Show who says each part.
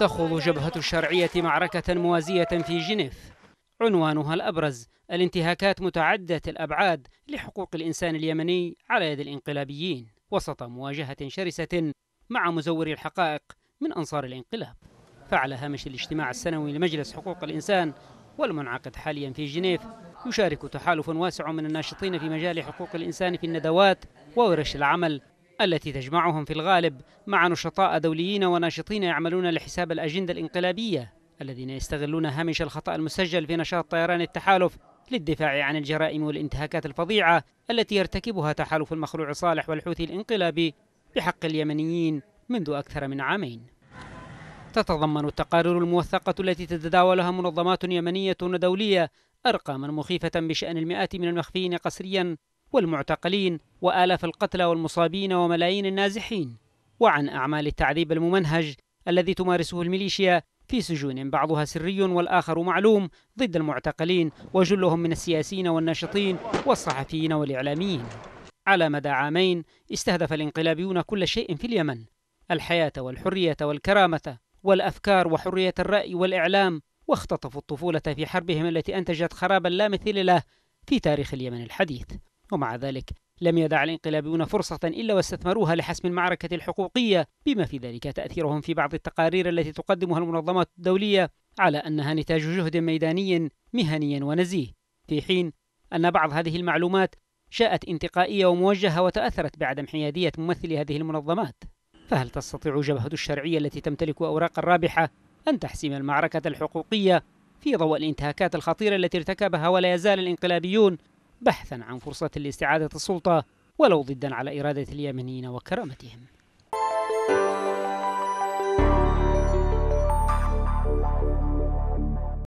Speaker 1: تخوض جبهة الشرعية معركة موازية في جنيف عنوانها الأبرز الانتهاكات متعددة الأبعاد لحقوق الإنسان اليمني على يد الإنقلابيين وسط مواجهة شرسة مع مزوري الحقائق من أنصار الانقلاب فعلى هامش الاجتماع السنوي لمجلس حقوق الإنسان والمنعقد حاليا في جنيف يشارك تحالف واسع من الناشطين في مجال حقوق الإنسان في الندوات وورش العمل التي تجمعهم في الغالب مع نشطاء دوليين وناشطين يعملون لحساب الأجندة الإنقلابية الذين يستغلون هامش الخطأ المسجل في نشاط طيران التحالف للدفاع عن الجرائم والانتهاكات الفظيعة التي يرتكبها تحالف المخلوع صالح والحوثي الانقلابي بحق اليمنيين منذ أكثر من عامين تتضمن التقارير الموثقة التي تتداولها منظمات يمنية دولية أرقاما مخيفة بشأن المئات من المخفيين قسريا والمعتقلين وآلاف القتلى والمصابين وملايين النازحين وعن أعمال التعذيب الممنهج الذي تمارسه الميليشيا في سجون بعضها سري والآخر معلوم ضد المعتقلين وجلهم من السياسيين والناشطين والصحفيين والإعلاميين على مدى عامين استهدف الانقلابيون كل شيء في اليمن الحياة والحرية والكرامة والأفكار وحرية الرأي والإعلام واختطفوا الطفولة في حربهم التي أنتجت خرابا لا مثيل له في تاريخ اليمن الحديث ومع ذلك لم يدع الانقلابيون فرصة إلا واستثمروها لحسم المعركة الحقوقية بما في ذلك تأثيرهم في بعض التقارير التي تقدمها المنظمات الدولية على أنها نتاج جهد ميداني مهني ونزيه في حين أن بعض هذه المعلومات شاءت انتقائية وموجهة وتأثرت بعدم حيادية ممثلي هذه المنظمات فهل تستطيع جبهة الشرعية التي تمتلك أوراق الرابحة أن تحسم المعركة الحقوقية في ضوء الانتهاكات الخطيرة التي ارتكبها ولا يزال الانقلابيون بحثا عن فرصة لاستعادة السلطة ولو ضدا على إرادة اليمنيين وكرامتهم